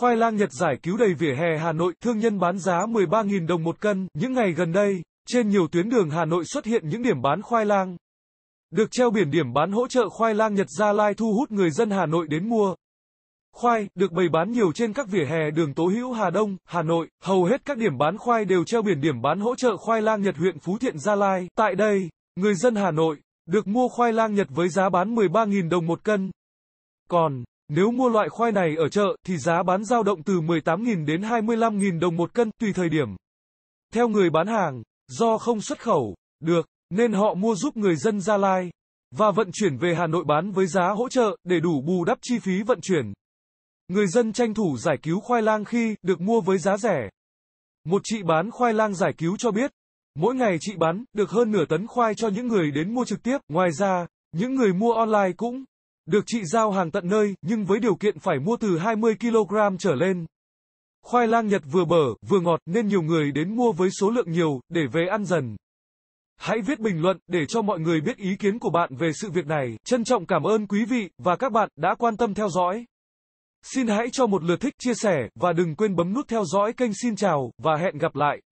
Khoai lang Nhật giải cứu đầy vỉa hè Hà Nội, thương nhân bán giá 13.000 đồng một cân. Những ngày gần đây, trên nhiều tuyến đường Hà Nội xuất hiện những điểm bán khoai lang. Được treo biển điểm bán hỗ trợ khoai lang Nhật Gia Lai thu hút người dân Hà Nội đến mua. Khoai, được bày bán nhiều trên các vỉa hè đường Tố Hữu Hà Đông, Hà Nội. Hầu hết các điểm bán khoai đều treo biển điểm bán hỗ trợ khoai lang Nhật huyện Phú Thiện Gia Lai. Tại đây, người dân Hà Nội, được mua khoai lang Nhật với giá bán 13.000 đồng một cân. Còn, nếu mua loại khoai này ở chợ thì giá bán dao động từ 18.000 đến 25.000 đồng một cân tùy thời điểm. Theo người bán hàng, do không xuất khẩu được nên họ mua giúp người dân Gia Lai và vận chuyển về Hà Nội bán với giá hỗ trợ để đủ bù đắp chi phí vận chuyển. Người dân tranh thủ giải cứu khoai lang khi được mua với giá rẻ. Một chị bán khoai lang giải cứu cho biết, mỗi ngày chị bán được hơn nửa tấn khoai cho những người đến mua trực tiếp, ngoài ra, những người mua online cũng được chị giao hàng tận nơi, nhưng với điều kiện phải mua từ 20 kg trở lên. Khoai lang Nhật vừa bở, vừa ngọt nên nhiều người đến mua với số lượng nhiều, để về ăn dần. Hãy viết bình luận để cho mọi người biết ý kiến của bạn về sự việc này. Trân trọng cảm ơn quý vị và các bạn đã quan tâm theo dõi. Xin hãy cho một lượt thích, chia sẻ và đừng quên bấm nút theo dõi kênh Xin chào và hẹn gặp lại.